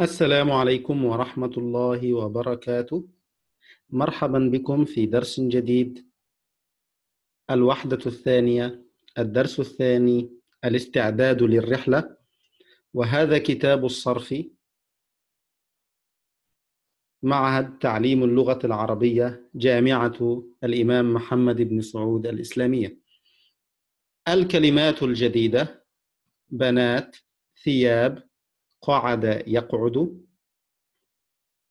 السلام عليكم ورحمة الله وبركاته. مرحبا بكم في درس جديد. الوحدة الثانية، الدرس الثاني، الاستعداد للرحلة، وهذا كتاب الصرف معهد تعليم اللغة العربية جامعة الإمام محمد بن سعود الإسلامية. الكلمات الجديدة: بنات، ثياب، قعد يقعد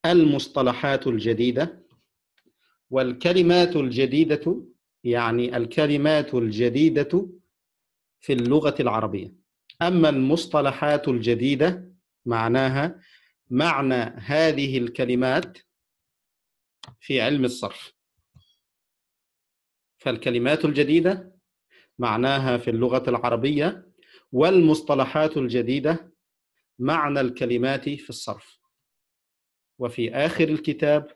المصطلحات الجديدة والكلمات الجديدة يعني الكلمات الجديدة في اللغة العربية أما المصطلحات الجديدة معناها معنى هذه الكلمات في علم الصرف فالكلمات الجديدة معناها في اللغة العربية والمصطلحات الجديدة معنى الكلمات في الصرف وفي آخر الكتاب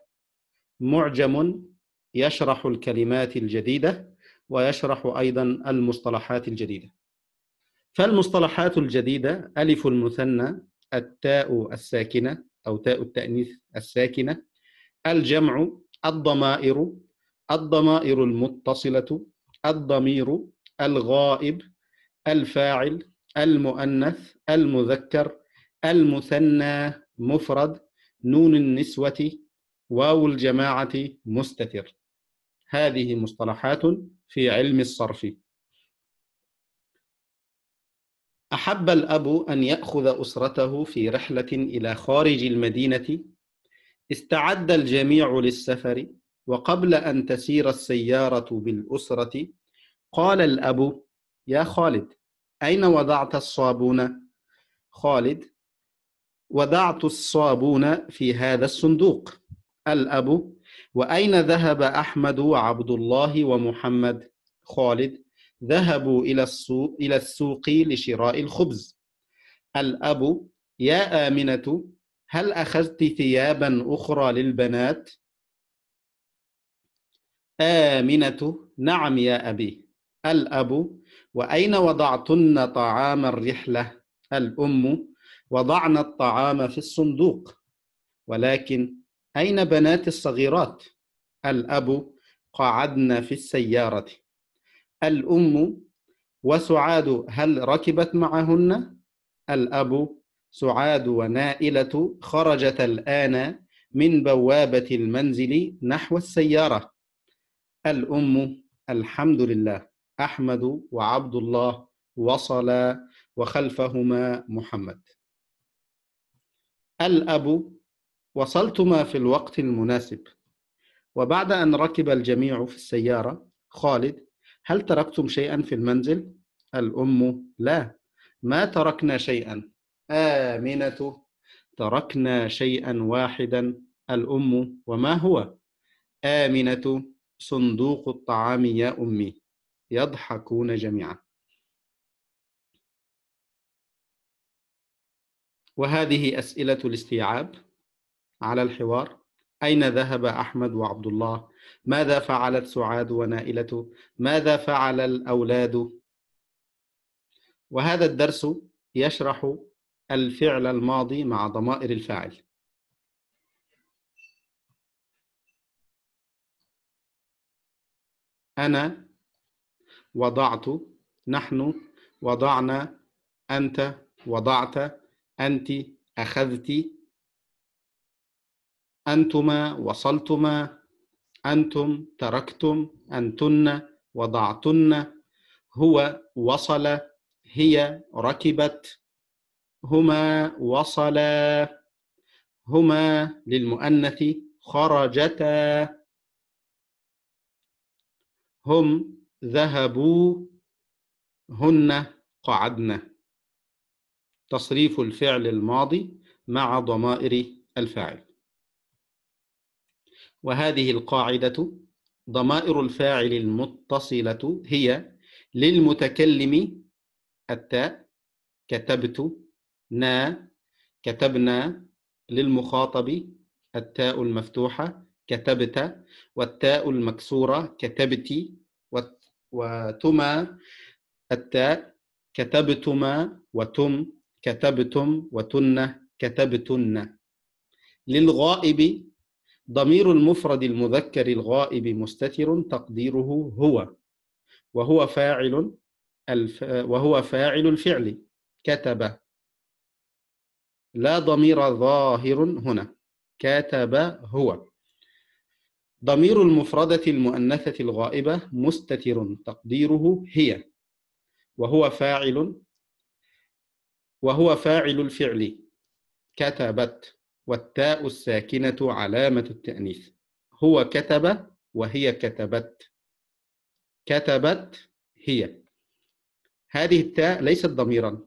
معجم يشرح الكلمات الجديدة ويشرح أيضا المصطلحات الجديدة فالمصطلحات الجديدة ألف المثنى التاء الساكنة أو تاء التأنيث الساكنة الجمع الضمائر الضمائر المتصلة الضمير الغائب الفاعل المؤنث المذكر المثنى مفرد نون النسوة واو الجماعة مستتر هذه مصطلحات في علم الصرف أحب الأب أن يأخذ أسرته في رحلة إلى خارج المدينة استعد الجميع للسفر وقبل أن تسير السيارة بالأسرة قال الأب يا خالد أين وضعت الصابون؟ خالد وضعت الصابون في هذا الصندوق الأب وأين ذهب أحمد وعبد الله ومحمد خالد ذهبوا إلى السوق, إلى السوق لشراء الخبز الأب يا آمنة هل أخذت ثيابا أخرى للبنات؟ آمنة نعم يا أبي الأب وأين وضعتن طعام الرحلة؟ الأم وضعنا الطعام في الصندوق ولكن أين بنات الصغيرات؟ الأب قعدنا في السيارة الأم وسعاد هل ركبت معهن؟ الأب سعاد ونائلة خرجت الآن من بوابة المنزل نحو السيارة الأم الحمد لله أحمد وعبد الله وصلا وخلفهما محمد الأب وصلتما في الوقت المناسب وبعد أن ركب الجميع في السيارة خالد هل تركتم شيئا في المنزل؟ الأم لا ما تركنا شيئا آمنة تركنا شيئا واحدا الأم وما هو؟ آمنة صندوق الطعام يا أمي يضحكون جميعا وهذه أسئلة الاستيعاب على الحوار أين ذهب أحمد وعبد الله؟ ماذا فعلت سعاد ونائلة؟ ماذا فعل الأولاد؟ وهذا الدرس يشرح الفعل الماضي مع ضمائر الفاعل أنا وضعت نحن وضعنا أنت وضعت أنت أخذت أنتما وصلتما أنتم تركتم أنتن وضعتن هو وصل هي ركبت هما وصلا هما للمؤنث خرجتا هم ذهبوا هن قعدن تصريف الفعل الماضي مع ضمائر الفاعل وهذه القاعدة ضمائر الفاعل المتصلة هي للمتكلم التاء كتبت نا كتبنا للمخاطب التاء المفتوحة كتبت والتاء المكسورة كتبتي وتما التاء كتبتما وتم كتبتم وتن كتبتن للغائب ضمير المفرد المذكر الغائب مستتر تقديره هو وهو فاعل الف وهو فاعل الفعل كتب لا ضمير ظاهر هنا كتب هو ضمير المفردة المؤنثة الغائبة مستتر تقديره هي وهو فاعل وهو فاعل الفعل كتبت والتاء الساكنة علامة التأنيث هو كتب وهي كتبت كتبت هي هذه التاء ليست ضميرا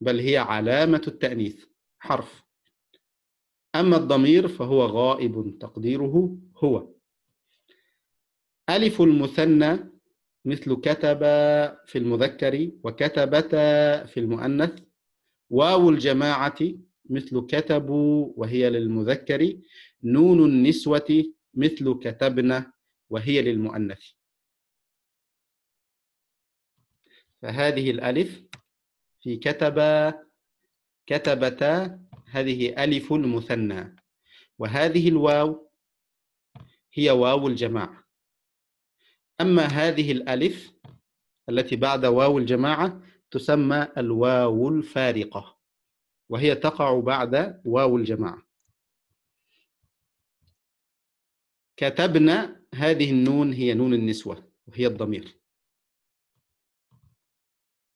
بل هي علامة التأنيث حرف أما الضمير فهو غائب تقديره هو ألف المثنى مثل كتب في المذكر وكتبتا في المؤنث واو الجماعة مثل كتبوا وهي للمذكر نون النسوة مثل كتبنا وهي للمؤنث فهذه الألف في كتب كتبتا هذه ألف مثنى وهذه الواو هي واو الجماعة أما هذه الألف التي بعد واو الجماعة تسمى الواو الفارقة وهي تقع بعد واو الجماعة كتبنا هذه النون هي نون النسوة وهي الضمير